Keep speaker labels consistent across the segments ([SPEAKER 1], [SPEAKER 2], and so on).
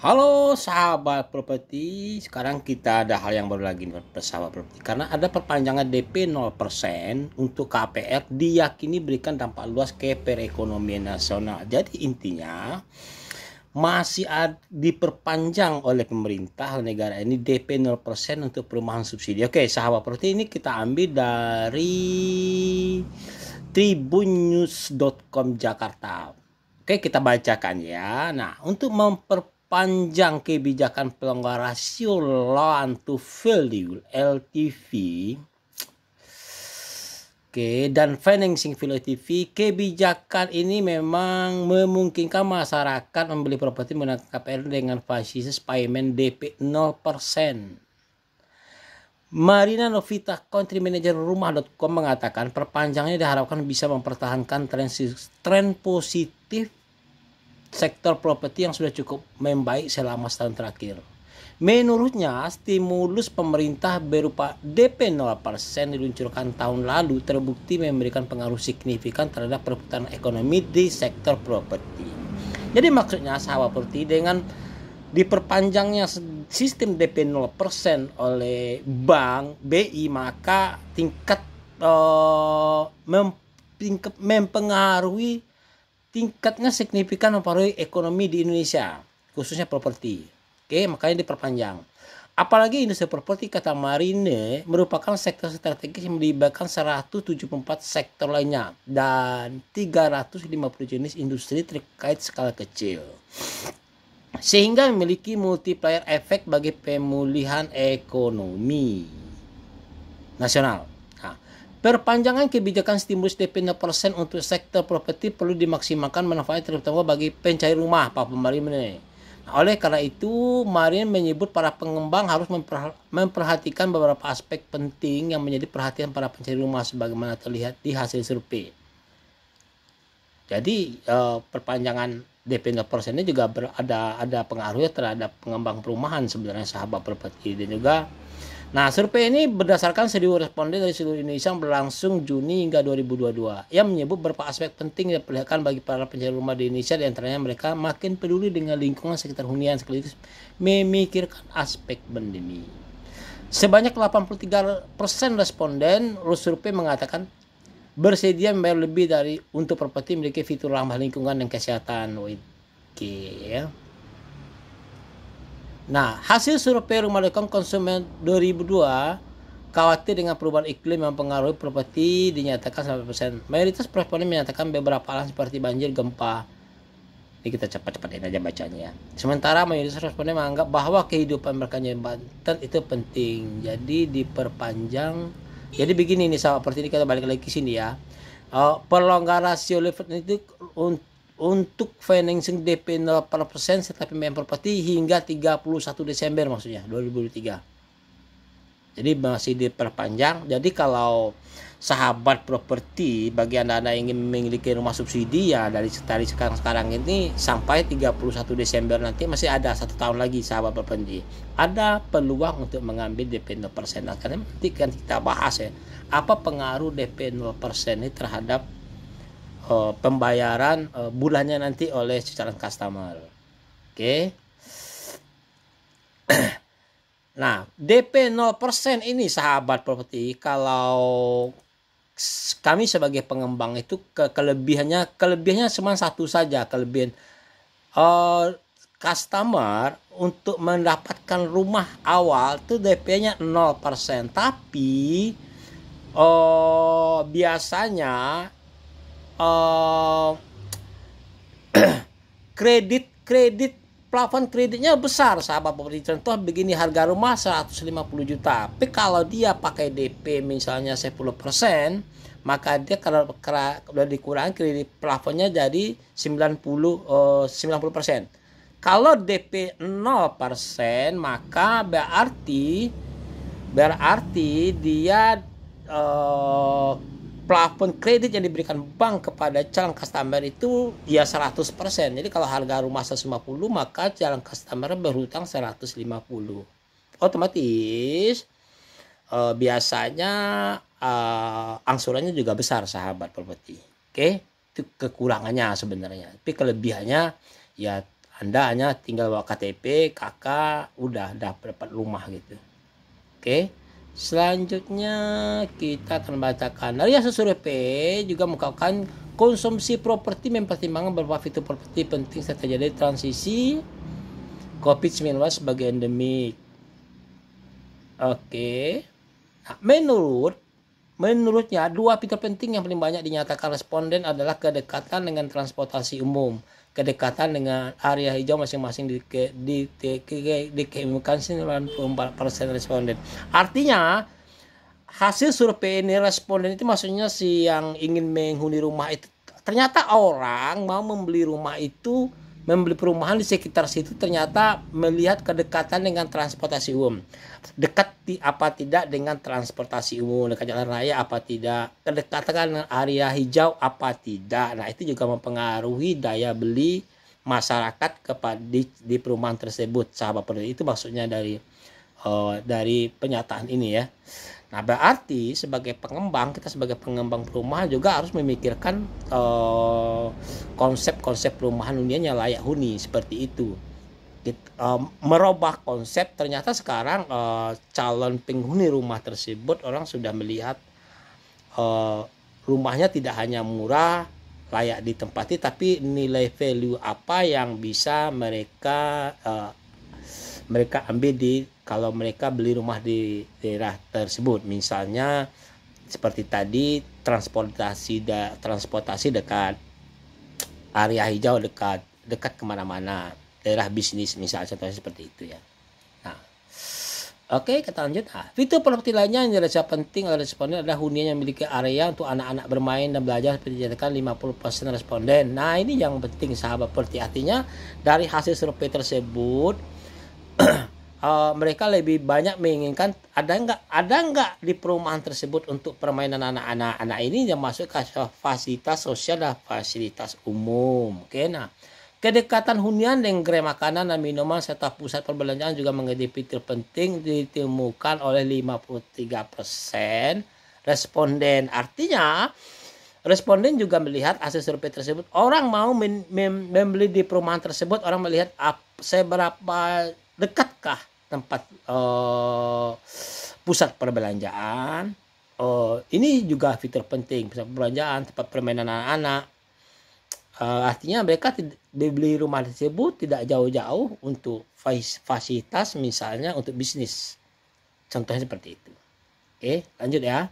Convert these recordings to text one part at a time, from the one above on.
[SPEAKER 1] Halo sahabat properti, sekarang kita ada hal yang baru lagi nih sahabat properti karena ada perpanjangan DP 0% untuk KPR diyakini berikan dampak luas ke perekonomian nasional. Jadi intinya masih diperpanjang oleh pemerintah negara ini DP 0% untuk perumahan subsidi. Oke, sahabat properti ini kita ambil dari tribunnews.com Jakarta. Oke, kita bacakan ya. Nah, untuk memper panjang kebijakan pelonggaran rasio loan to value LTV Oke, dan financing value LTV kebijakan ini memang memungkinkan masyarakat membeli properti menggunakan KPR dengan fasilitas payment DP 0%. Marina Novita Country Manager Rumah.com mengatakan perpanjangnya diharapkan bisa mempertahankan tren, tren positif sektor properti yang sudah cukup membaik selama setahun terakhir. Menurutnya, stimulus pemerintah berupa DP 0% diluncurkan tahun lalu terbukti memberikan pengaruh signifikan terhadap perputaran ekonomi di sektor properti. Jadi maksudnya sahabat properti dengan diperpanjangnya sistem DP 0% oleh bank BI maka tingkat uh, mem, tingkat mempengaruhi tingkatnya signifikan mempengaruhi ekonomi di Indonesia, khususnya properti. Oke, makanya diperpanjang. Apalagi industri properti kata Marine merupakan sektor strategis yang melibatkan 174 sektor lainnya dan 350 jenis industri terkait skala kecil. Sehingga memiliki multiplier efek bagi pemulihan ekonomi nasional. Perpanjangan kebijakan stimulus DP 0% untuk sektor properti perlu dimaksimalkan manfaat terutama bagi pencari rumah, Pak Pemari ini. Nah, oleh karena itu, Marin menyebut para pengembang harus memperhatikan beberapa aspek penting yang menjadi perhatian para pencari rumah sebagaimana terlihat di hasil survei. Jadi, eh, perpanjangan DP 0% ini juga ber, ada ada pengaruhnya terhadap pengembang perumahan sebenarnya sahabat properti dan juga Nah, survei ini berdasarkan seribu responden dari seluruh Indonesia yang berlangsung Juni hingga 2022 yang menyebut beberapa aspek penting yang diperlihatkan bagi para pencari rumah di Indonesia di antaranya mereka makin peduli dengan lingkungan sekitar hunian sekaligus memikirkan aspek pandemi. Sebanyak 83% persen responden survei mengatakan bersedia membayar lebih dari untuk properti memiliki fitur ramah lingkungan dan kesehatan. Oke, okay, ya. Nah, hasil survei Rumah Dekon Konsumen 2002 khawatir dengan perubahan iklim yang mempengaruhi properti dinyatakan 100%. Mayoritas responden menyatakan beberapa alasan seperti banjir, gempa. Ini kita cepat-cepatin aja bacanya. Sementara mayoritas responden menganggap bahwa kehidupan berkanya Banten itu penting. Jadi diperpanjang. Jadi begini nih sama seperti ini kita balik lagi ke sini ya. Uh, perlonggaran rasio itu untuk untuk financing DP 0 tetapi pembiayaan properti hingga 31 Desember maksudnya 2023. Jadi masih diperpanjang. Jadi kalau sahabat properti bagi Anda-anda ingin memiliki rumah subsidi ya dari dari sekarang-sekarang ini sampai 31 Desember nanti masih ada satu tahun lagi sahabat properti. Ada peluang untuk mengambil DP 0% karena nanti kan kita bahas ya apa pengaruh DP 0% ini terhadap uh, pembayaran uh, bulannya nanti oleh calon customer. Oke. Okay. Nah, DP 0% ini sahabat properti kalau kami sebagai pengembang itu ke kelebihannya kelebihannya cuma satu saja, kelebihan uh, customer untuk mendapatkan rumah awal itu DP-nya 0%, tapi uh, biasanya Eh, kredit kredit plafon kreditnya besar sahabat pemberi contoh begini harga rumah 150 juta tapi kalau dia pakai DP misalnya 10% maka dia kalau udah dikurangi kredit plafonnya jadi 90 uh, 90% kalau DP 0% maka berarti berarti dia uh, plafon kredit yang diberikan bank kepada calon customer itu ya 100%. Jadi kalau harga rumah 150 maka calon customer berhutang 150. Otomatis eh, biasanya eh, angsurannya juga besar sahabat properti. Oke, itu kekurangannya sebenarnya. Tapi kelebihannya ya Anda hanya tinggal bawa KTP, KK, udah dapat rumah gitu. Oke. Selanjutnya kita akan bacakan dari hasil survei juga mengungkapkan konsumsi properti mempertimbangkan beberapa fitur properti penting saat terjadi transisi COVID-19 sebagai endemik. Oke. Nah, menurut menurutnya dua fitur penting yang paling banyak dinyatakan responden adalah kedekatan dengan transportasi umum kedekatan dengan area hijau masing-masing di, ke, di, di, empat persen responden. Artinya hasil survei ini responden itu maksudnya si yang ingin menghuni rumah itu ternyata orang mau membeli rumah itu membeli perumahan di sekitar situ ternyata melihat kedekatan dengan transportasi umum. Dekat di, apa tidak dengan transportasi umum, dekat jalan raya apa tidak, kedekatan dengan area hijau apa tidak. Nah, itu juga mempengaruhi daya beli masyarakat kepada di, di perumahan tersebut. Sahabat penduduk itu maksudnya dari uh, dari penyataan ini ya. Nah berarti sebagai pengembang kita sebagai pengembang perumahan juga harus memikirkan konsep eh, konsep-konsep perumahan dunianya layak huni seperti itu. Kita, uh, eh, merubah konsep ternyata sekarang uh, calon penghuni rumah tersebut orang sudah melihat uh, rumahnya tidak hanya murah layak ditempati tapi nilai value apa yang bisa mereka uh, mereka ambil di kalau mereka beli rumah di daerah tersebut misalnya seperti tadi transportasi da, transportasi dekat area hijau dekat dekat kemana-mana daerah bisnis misalnya contohnya seperti itu ya nah Oke, kita lanjut. Nah, fitur properti lainnya yang dirasa penting oleh responden adalah hunian yang memiliki area untuk anak-anak bermain dan belajar seperti dijadikan 50% responden. Nah, ini yang penting sahabat properti. Artinya, dari hasil survei tersebut, uh, mereka lebih banyak menginginkan ada nggak ada nggak di perumahan tersebut untuk permainan anak-anak anak ini yang masuk ke fasilitas sosial dan fasilitas umum oke nah Kedekatan hunian dengan gerai makanan dan minuman serta pusat perbelanjaan juga menjadi fitur penting ditemukan oleh 53% responden. Artinya, responden juga melihat hasil survei tersebut. Orang mau membeli di perumahan tersebut, orang melihat seberapa dekatkah tempat uh, pusat perbelanjaan. Uh, ini juga fitur penting pusat perbelanjaan, tempat permainan anak-anak. Uh, artinya mereka dibeli rumah tersebut tidak jauh-jauh untuk fasilitas misalnya untuk bisnis. Contohnya seperti itu. Oke, lanjut ya.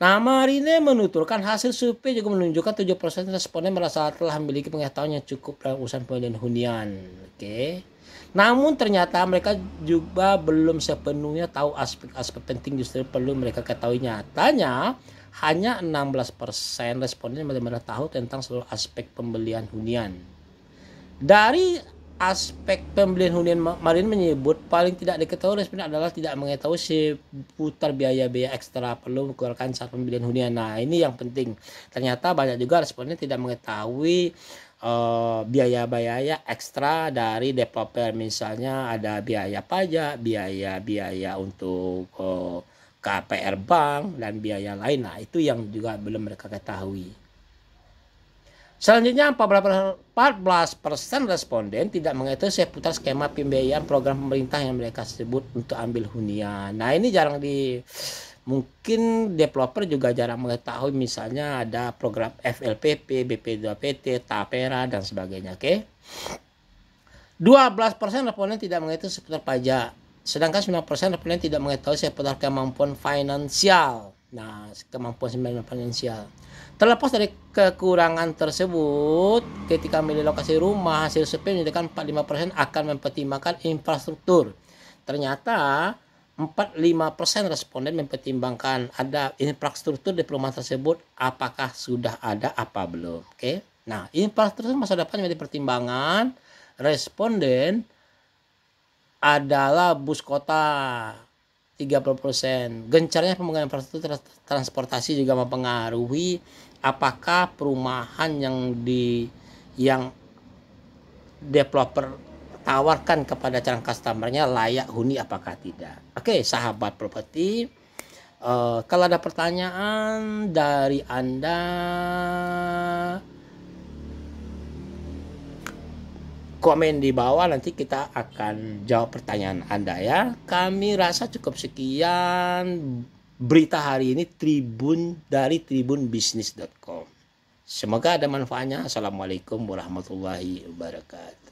[SPEAKER 1] Nah, Marine menuturkan hasil survei juga menunjukkan 7% responden merasa telah memiliki pengetahuan yang cukup dalam urusan pemilihan hunian. Oke. Namun ternyata mereka juga belum sepenuhnya tahu aspek-aspek penting justru perlu mereka ketahui. Nyatanya hanya 16% responden benar-benar tahu tentang seluruh aspek pembelian hunian. Dari aspek pembelian hunian Marin menyebut paling tidak diketahui responden adalah tidak mengetahui seputar biaya-biaya ekstra perlu mengeluarkan saat pembelian hunian. Nah, ini yang penting. Ternyata banyak juga responden tidak mengetahui biaya eh, biaya-biaya ekstra dari developer misalnya ada biaya pajak, biaya-biaya untuk uh, eh, KPR bank dan biaya lain. Nah, itu yang juga belum mereka ketahui. Selanjutnya, 14% responden tidak mengetahui seputar skema pembiayaan program pemerintah yang mereka sebut untuk ambil hunian. Nah, ini jarang di mungkin developer juga jarang mengetahui misalnya ada program FLPP, BP2PT, Tapera dan sebagainya, oke. Okay? 12% responden tidak mengetahui seputar pajak, sedangkan 9% responden tidak mengetahui seputar kemampuan finansial. Nah, kemampuan sembilan finansial. Terlepas dari kekurangan tersebut, ketika memilih lokasi rumah, hasil survei menunjukkan 45% persen akan mempertimbangkan infrastruktur. Ternyata 45% responden mempertimbangkan ada infrastruktur di perumahan tersebut apakah sudah ada apa belum. Oke. Okay? Nah, infrastruktur masa depan menjadi pertimbangan responden adalah bus kota 30%. Gencarnya pembangunan infrastruktur transportasi juga mempengaruhi apakah perumahan yang di yang developer tawarkan kepada calon customernya layak huni apakah tidak. Oke, sahabat properti, uh, kalau ada pertanyaan dari Anda komen di bawah nanti kita akan jawab pertanyaan Anda ya. Kami rasa cukup sekian berita hari ini Tribun dari tribunbisnis.com. Semoga ada manfaatnya. Assalamualaikum warahmatullahi wabarakatuh.